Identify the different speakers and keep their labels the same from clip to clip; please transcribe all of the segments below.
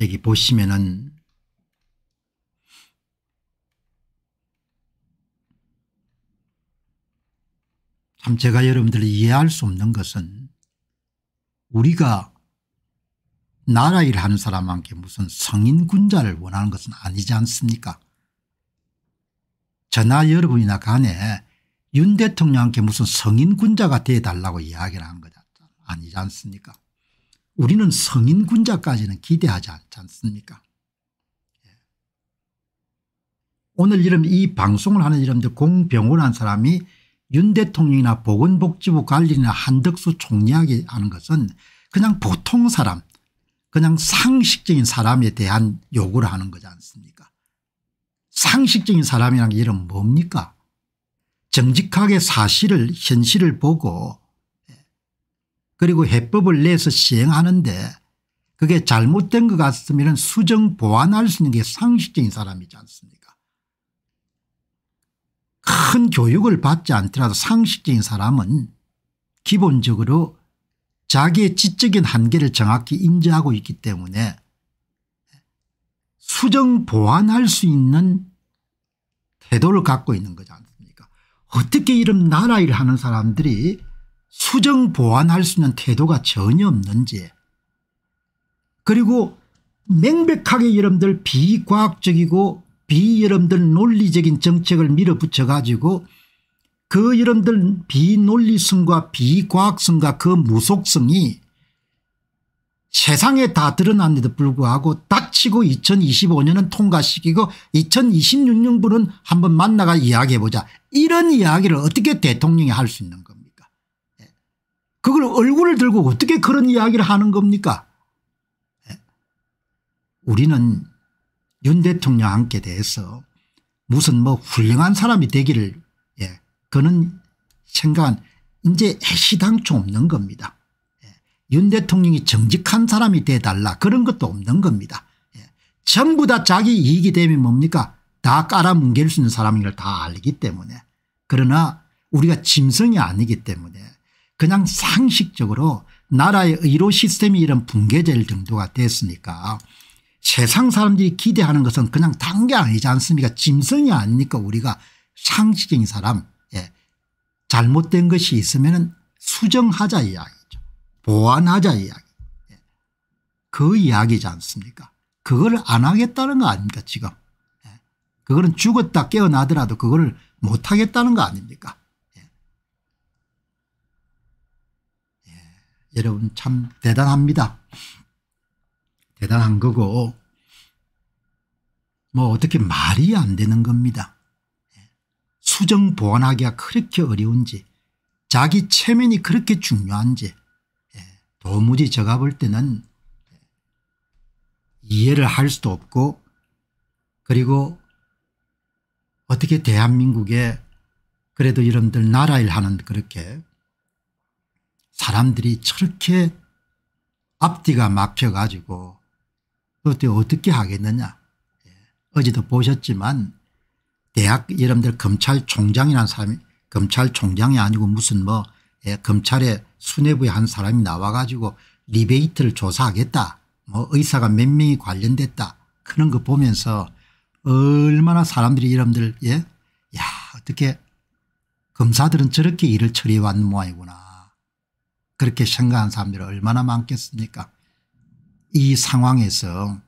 Speaker 1: 여기 보시면은 참 제가 여러분들이 이해할 수 없는 것은 우리가 나라 일 하는 사람한테 무슨 성인 군자를 원하는 것은 아니지 않습니까 저나 여러분이나 간에 윤 대통령한테 무슨 성인 군자가 되달라고 이야기를 한거잖 아니지 않습니까 우리는 성인 군자까지는 기대하지 않지 않습니까 예. 오늘 이름 이 방송을 하는 이름들 공병호라 사람이 윤 대통령이나 보건복지부 관리나 한덕수 총리에게 하는 것은 그냥 보통 사람 그냥 상식적인 사람에 대한 요구를 하는 거지 않습니까 상식적인 사람이라는 이름 뭡니까 정직하게 사실을 현실을 보고 그리고 해법을 내서 시행하는데 그게 잘못된 것 같으면 수정 보완할 수 있는 게 상식적인 사람이지 않습니까 큰 교육을 받지 않더라도 상식적인 사람은 기본적으로 자기의 지적인 한계를 정확히 인지하고 있기 때문에 수정 보완할 수 있는 태도를 갖고 있는 거지 않습니까 어떻게 이런 나라 일 하는 사람들이 수정 보완할 수 있는 태도가 전혀 없는지 그리고 명백하게 여러분들 비과학적이고 비여러분들 논리적인 정책을 밀어붙여 가지고 그 여러분들 비논리성과 비과학성과 그 무속성이 세상에 다 드러났는데도 불구하고 닥치고 2025년은 통과시키고 2026년부는 한번 만나가 이야기해보자 이런 이야기를 어떻게 대통령이 할 수 있는 겁니까 그걸 얼굴을 들고 어떻게 그런 이야기를 하는 겁니까 예? 우리는 윤 대통령께 대해서 무슨 뭐 훌륭한 사람이 되기를 예, 그는 생각은 이제 해시당초 없는 겁니다. 예, 윤 대통령이 정직한 사람이 돼달라 그런 것도 없는 겁니다. 예, 전부 다 자기 이익이 되면 뭡니까 다 깔아뭉갤 수 있는 사람인 걸 다 알기 때문에 그러나 우리가 짐승이 아니기 때문에 그냥 상식적으로 나라의 의료 시스템이 이런 붕괴될 정도가 됐으니까 세상 사람들이 기대하는 것은 그냥 단계 아니지 않습니까 짐승이 아니니까 우리가 상식적인 사람 예. 잘못된 것이 있으면 수정하자 이야기죠. 보완하자 이야기. 예. 그 이야기지 않습니까 그걸 안 하겠다는 거 아닙니까 지금. 예. 그거는 죽었다 깨어나더라도 그걸 못하겠다는 거 아닙니까 여러분 참 대단합니다. 대단한 거고 뭐 어떻게 말이 안 되는 겁니다. 수정 보완하기가 그렇게 어려운지 자기 체면이 그렇게 중요한지 예, 도무지 제가 볼 때는 이해를 할 수도 없고 그리고 어떻게 대한민국에 그래도 여러분들 나라일 하는 그렇게 사람들이 저렇게 앞뒤가 막혀가지고 어떻게 어떻게 하겠느냐. 예. 어제도 보셨지만 대학 여러분들 검찰총장이라는 사람이 검찰총장이 아니고 무슨 뭐 예, 검찰의 수뇌부에한 사람이 나와가지고 리베이트를 조사하겠다. 뭐 의사가 몇 명이 관련됐다. 그런 거 보면서 얼마나 사람들이 여러분들 예? 야 어떻게 검사들은 저렇게 일을 처리해 왔는 모양이구나. 그렇게 생각한 사람들이 얼마나 많겠습니까 이 상황에서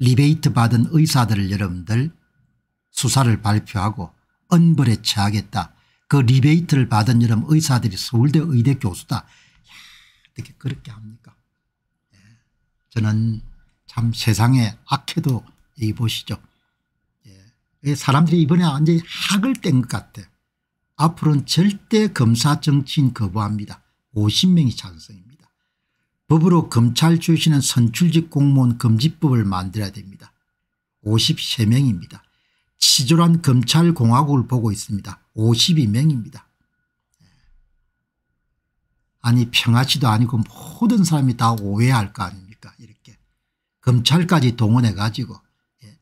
Speaker 1: 리베이트 받은 의사들을 여러분들 수사를 발표하고 언벌에 처하겠다. 그 리베이트를 받은 여러분 의사들이 서울대 의대 교수다. 야, 어떻게 그렇게 합니까 예. 저는 참 세상의 악해도 여 보시죠. 예. 사람들이 이번에 완전히 학을 뗀 것 같아. 앞으로는 절대 검사 정치인 거부합니다. 50명이 찬성입니다. 법으로 검찰 출신은 선출직 공무원 금지법을 만들어야 됩니다. 53명입니다. 치졸한 검찰공화국을 보고 있습니다. 52명입니다. 아니 평화시도 아니고 모든 사람이 다 오해할 거 아닙니까 이렇게 검찰까지 동원해 가지고 예.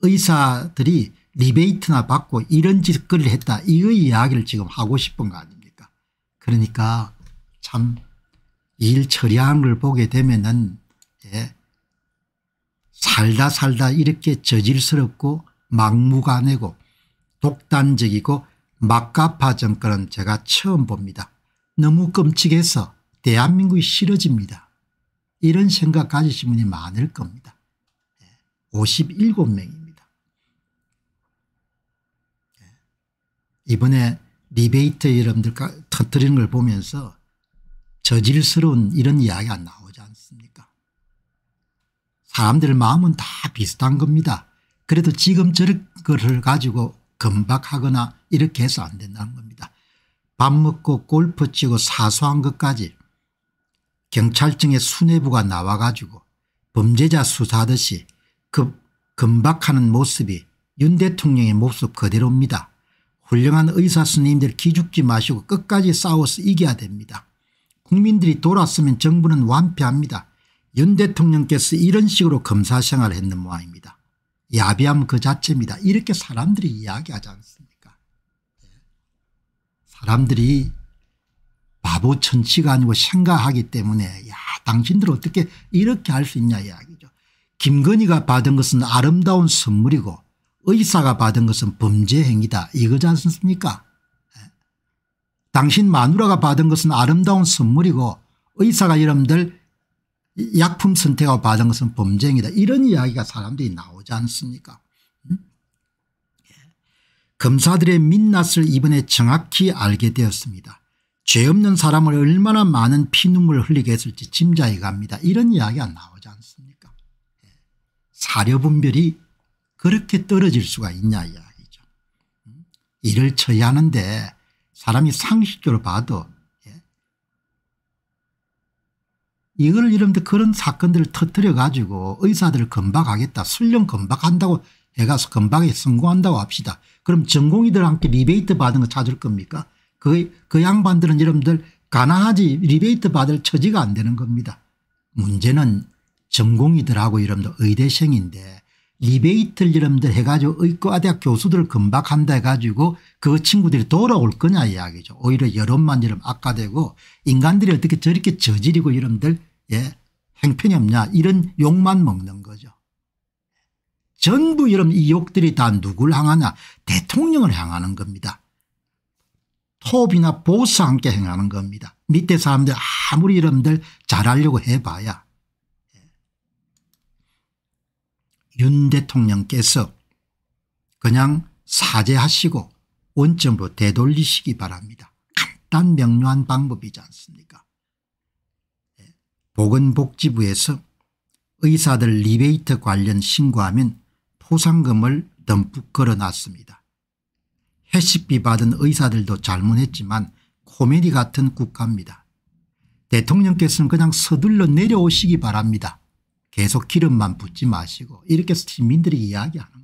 Speaker 1: 의사들이 리베이트나 받고 이런 짓거리를 했다 이의 이야기를 지금 하고 싶은 거 아닙니까 그러니까 참일처리한걸 보게 되면은 예, 살다 살다 이렇게 저질스럽고 막무가내고 독단적이고 막가파 정권은 제가 처음 봅니다. 너무 끔찍해서 대한민국이 싫어집니다. 이런 생각 가지신 분이 많을 겁니다. 57명입니다. 예, 예, 이번에 리베이트 여러분들 터뜨리는 걸 보면서 저질스러운 이런 이야기가 나오지 않습니까 사람들 마음은 다 비슷한 겁니다. 그래도 지금 저런 거를 가지고 금박하거나 이렇게 해서 안 된다는 겁니다. 밥 먹고 골프 치고 사소한 것까지 경찰청의 수뇌부가 나와가지고 범죄자 수사하듯이 급, 그 금박하는 모습이 윤 대통령의 모습 그대로입니다. 훌륭한 의사 스님들 기죽지 마시고 끝까지 싸워서 이겨야 됩니다. 국민들이 돌았으면 정부는 완패합니다. 윤 대통령께서 이런 식으로 검사생활을 했는 모양입니다. 야비함 그 자체입니다. 이렇게 사람들이 이야기하지 않습니까 예. 사람들이 바보 천치가 아니고 생각하기 때문에 야 당신들 어떻게 이렇게 할 수 있냐 이야기죠. 김건희가 받은 것은 아름다운 선물이고 의사가 받은 것은 범죄 행위다 이거지 않습니까 당신 마누라가 받은 것은 아름다운 선물이고 의사가 여러분들 약품 선택하고 받은 것은 범죄행위다 이런 이야기가 사람들이 나오지 않습니까 음? 검사들의 민낯을 이번에 정확히 알게 되었습니다. 죄 없는 사람을 얼마나 많은 피눈물 을 흘리게 했을지 짐작이 갑니다. 이런 이야기가 나오지 않습니까 예. 사료분별이 그렇게 떨어질 수가 있냐 이야기죠. 일을 음? 처리하는데 사람이 상식적으로 봐도 예. 이걸 이름도 그런 사건들을 터뜨려 가지고 의사들을 건박하겠다 술령 건박한다고 해가서 건박에 성공한다고 합시다. 그럼 전공의들 함께 리베이트 받은 거 찾을 겁니까 그, 그 양반들은 여러분들 가난하지 리베이트 받을 처지가 안 되는 겁니다. 문제는 전공의들하고 여러분들 의대생인데 리베이트를 여러분들 해가지고 의과대학 교수들을 건박한다 해가지고 그 친구들이 돌아올 거냐 이야기죠. 오히려 여론만 이름 악화되고 인간들이 어떻게 저렇게 저지르고 이름들 예 행편이 없냐 이런 욕만 먹는 거죠. 전부 이런 이 욕들이 다 누굴 향하냐 대통령을 향하는 겁니다. 톱이나 보스 와 함께 행하는 겁니다. 밑에 사람들 아무리 이름들 잘하려고 해봐야 예. 윤 대통령께서 그냥 사죄하시고 원점으로 되돌리시기 바랍니다. 간단 명료한 방법이지 않습니까 예, 보건복지부에서 의사들 리베이트 관련 신고하면 포상금을 듬뿍 걸어놨습니다. 회식비 받은 의사들도 잘못했지만 코미디 같은 국가입니다. 대통령께서는 그냥 서둘러 내려오시기 바랍니다. 계속 기름만 붓지 마시고 이렇게 시민들이 이야기하는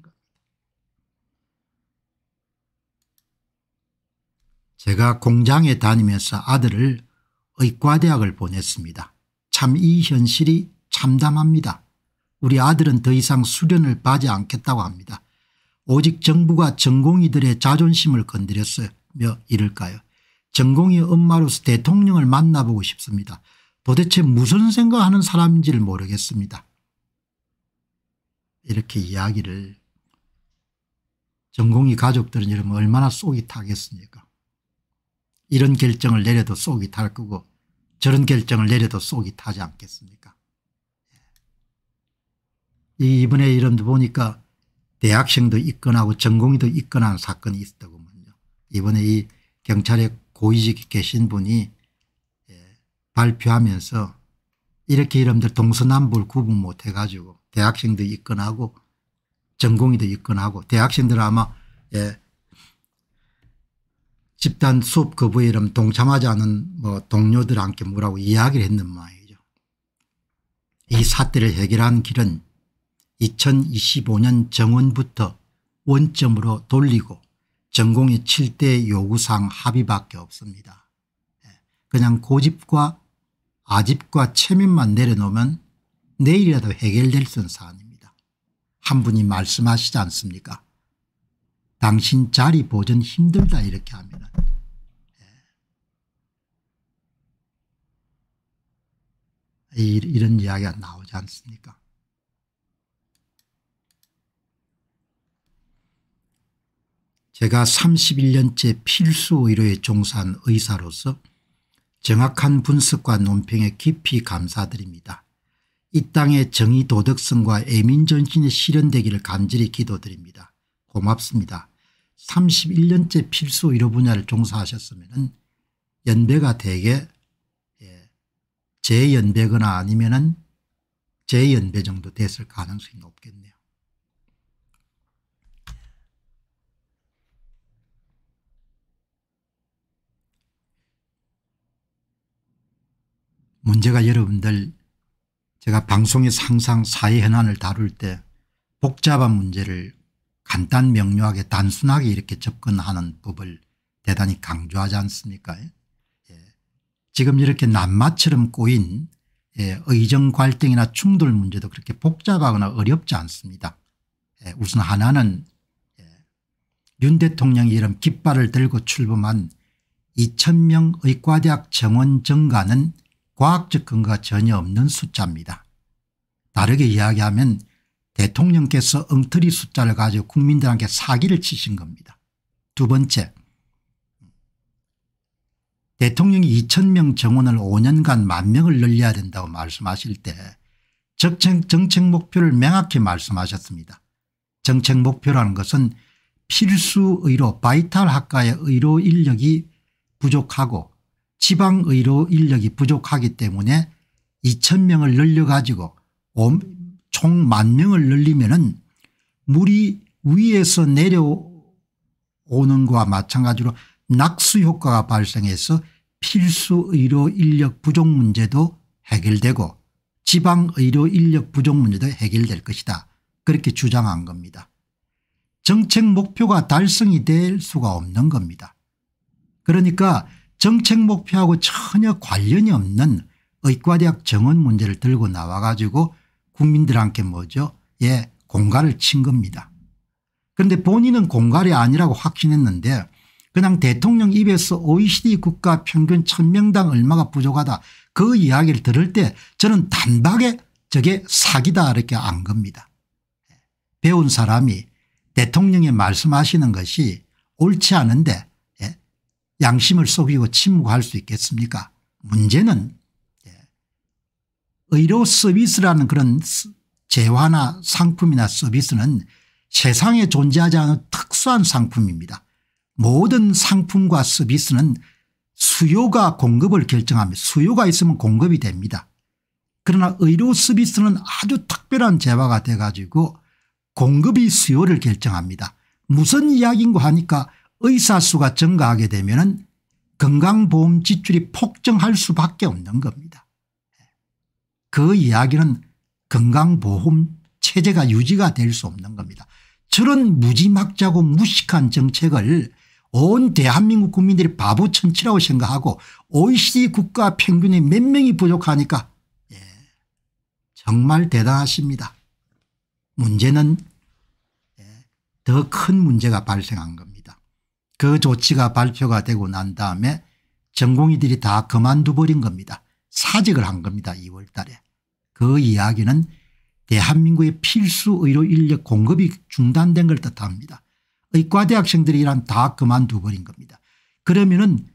Speaker 1: 제가 공장에 다니면서 아들을 의과대학을 보냈습니다. 참 이 현실이 참담합니다. 우리 아들은 더 이상 수련을 받지 않겠다고 합니다. 오직 정부가 전공의들의 자존심을 건드렸으며 이럴까요. 전공의 엄마로서 대통령을 만나보고 싶습니다. 도대체 무슨 생각하는 사람인지를 모르겠습니다. 이렇게 이야기를 전공의 가족들은 여러분 얼마나 속이 타겠습니까 이런 결정을 내려도 속이 탈 거고 저런 결정을 내려도 속이 타지 않겠습니까 예. 이번에 이름도 보니까 대학생도 입건하고 전공의도 입건한 사건이 있었더군요. 이번에 이 경찰에 고위직에 계신 분이 예, 발표하면서 이렇게 이름들 동서남북 구분 못 해가지고 대학생도 입건하고 전공의도 입건하고 대학생들 아마 예, 집단 수업 거부에 이름 동참하지 않은 뭐 동료들한테 뭐라고 이야기를 했는 모양이죠. 이 사태를 해결한 길은 2025년 정원부터 원점으로 돌리고 전공의 7대 요구사항 합의밖에 없습니다. 예, 그냥 고집과 아집과 체면만 내려놓으면 내일이라도 해결될 수 있는 사안입니다. 한 분이 말씀하시지 않습니까 당신 자리 보전 힘들다 이렇게 하면 예. 이런 이야기가 나오지 않습니까 제가 31년째 필수 의료에 종사한 의사로서 정확한 분석과 논평에 깊이 감사드립니다. 이 땅의 정의 도덕성과 애민정신이 실현되기를 간절히 기도드립니다. 고맙습니다. 31년째 필수 의료 분야를 종사하셨으면 연배가 대개 예, 재연배거나 아니면 은 재연배 정도 됐을 가능성이 높겠네요. 문제가 여러분들 제가 방송에 항상 사회 현안을 다룰 때 복잡한 문제를 간단 명료하게 단순하게 이렇게 접근하는 법을 대단히 강조하지 않습니까 예. 예. 지금 이렇게 난마처럼 꼬인 예. 의정 갈등이나 충돌 문제도 그렇게 복잡하거나 어렵지 않습니다. 예. 우선 하나는 예, 윤 대통령이 이런 깃발을 들고 출범한 2천명 의과대학 정원 증가는 과학적 근거가 전혀 없는 숫자입니다. 다르게 이야기하면 대통령께서 엉터리 숫자를 가지고 국민들한테 사기를 치신 겁니다. 두 번째 대통령이 2천명 정원을 5년간 만 명을 늘려야 된다고 말씀하실 때 정책, 정책 목표를 명확히 말씀하셨습니다. 정책 목표라는 것은 필수 의료 바이탈 학과의 의료 인력이 부족하고 지방 의료 인력이 부족하기 때문에 2천명을 늘려가지고 총만 명을 늘리면은 물이 위에서 내려오는 것과 마찬가지로 낙수 효과가 발생해서 필수 의료 인력 부족 문제도 해결되고 지방 의료 인력 부족 문제도 해결될 것이다. 그렇게 주장한 겁니다. 정책 목표가 달성이 될 수가 없는 겁니다. 그러니까 정책 목표하고 전혀 관련이 없는 의과대학 정원 문제를 들고 나와 가지고 국민들한테 뭐죠 예 공갈을 친 겁니다. 그런데 본인은 공갈이 아니라고 확신했는데 그냥 대통령 입에서 OECD 국가 평균 1000명당 얼마가 부족하다 그 이야기를 들을 때 저는 단박에 저게 사기다 이렇게 안 겁니다. 배운 사람이 대통령이 말씀하시는 것이 옳지 않은데 예, 양심을 속이고 침묵할 수 있겠습니까 문제는 의료 서비스라는 그런 재화나 상품이나 서비스는 세상에 존재하지 않은 특수한 상품입니다. 모든 상품과 서비스는 수요가 공급을 결정합니다. 수요가 있으면 공급이 됩니다. 그러나 의료 서비스는 아주 특별한 재화가 돼 가지고 공급이 수요를 결정합니다. 무슨 이야기인고 하니까 의사 수가 증가하게 되면 건강보험 지출이 폭증할 수밖에 없는 겁니다. 그 이야기는 건강보험 체제가 유지가 될 수 없는 겁니다. 저런 무지막지고 무식한 정책을 온 대한민국 국민들이 바보 천치라고 생각하고 OECD 국가 평균이 몇 명이 부족하니까 예, 정말 대단하십니다. 문제는 예, 더큰 문제가 발생한 겁니다. 그 조치가 발표가 되고 난 다음에 전공의들이 다 그만둬버린 겁니다. 사직을 한 겁니다. 2월 달에. 그 이야기는 대한민국의 필수 의료 인력 공급이 중단된 걸 뜻합니다. 의과대학생들이 이란 다 그만두버린 겁니다. 그러면은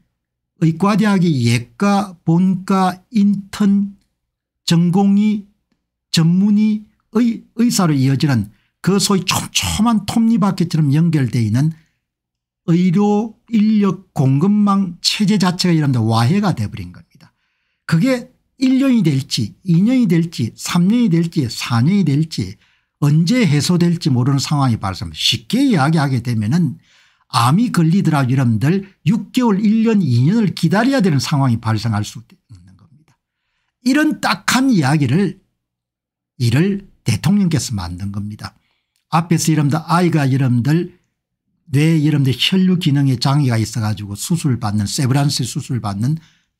Speaker 1: 의과대학이 예과 본과 인턴 전공이 전문의 의, 의사로 이어지는 그 소위 촘촘한 톱니바퀴처럼 연결되어 있는 의료 인력 공급망 체제 자체가 이런데 와해가 돼버린 거예요. 그게 1년이 될지 2년이 될지 3년이 될지 4년이 될지 언제 해소될지 모르는 상황이 발생합니다. 쉽게 이야기하게 되면 은 암이 걸리더라 여러분들 6개월 1년 2년을 기다려야 되는 상황이 발생할 수 있는 겁니다. 이런 딱한 이야기를 이를 대통령께서 만든 겁니다. 앞에서 여러분들 아이가 여러분들 뇌 여러분들 혈류 기능에 장애가 있어 가지고 수술 받는 세브란스 수술 받는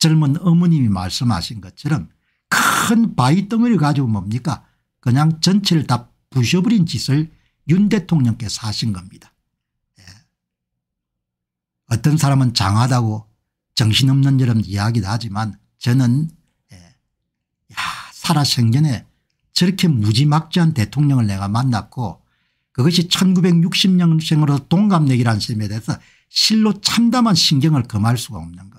Speaker 1: 젊은 어머님이 말씀하신 것처럼 큰 바위덩어리 가지고 뭡니까 그냥 전체를 다 부셔버린 짓을 윤 대통령께서 하신 겁니다. 예. 어떤 사람은 장하다고 정신없는 여름 이야기도 하지만 저는 예. 야 살아생전에 저렇게 무지막지한 대통령을 내가 만났고 그것이 1960년생으로 동갑내기라는 셈에 대해서 실로 참담한 신경을 금할 수가 없는 것.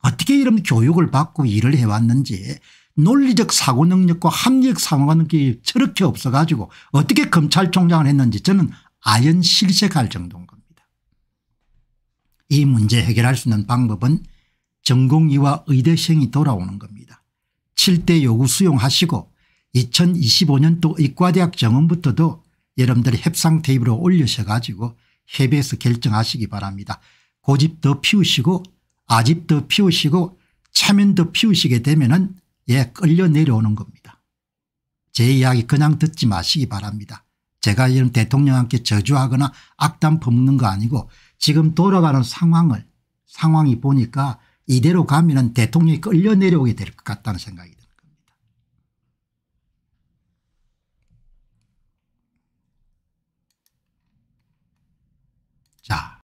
Speaker 1: 어떻게 이런 교육을 받고 일을 해왔는지 논리적 사고 능력과 합리적 사고 능력이 저렇게 없어 가지고 어떻게 검찰총장을 했는지 저는 아연 실색할 정도인 겁니다. 이 문제 해결할 수 있는 방법은 전공의와 의대생이 돌아오는 겁니다. 7대 요구 수용하시고 2025년도 의과대학 정원부터도 여러분들이 협상 테이블에 올려셔 가지고 협의해서 결정하시기 바랍니다. 고집 더 피우시고 아집도 피우시고 체면도 피우시게 되면은 예 끌려 내려오는 겁니다. 제 이야기 그냥 듣지 마시기 바랍니다. 제가 이런 대통령한테 저주하거나 악담 품는 거 아니고 지금 돌아가는 상황을 상황이 보니까 이대로 가면 은 대통령이 끌려 내려오게 될 것 같다는 생각이 듭니다.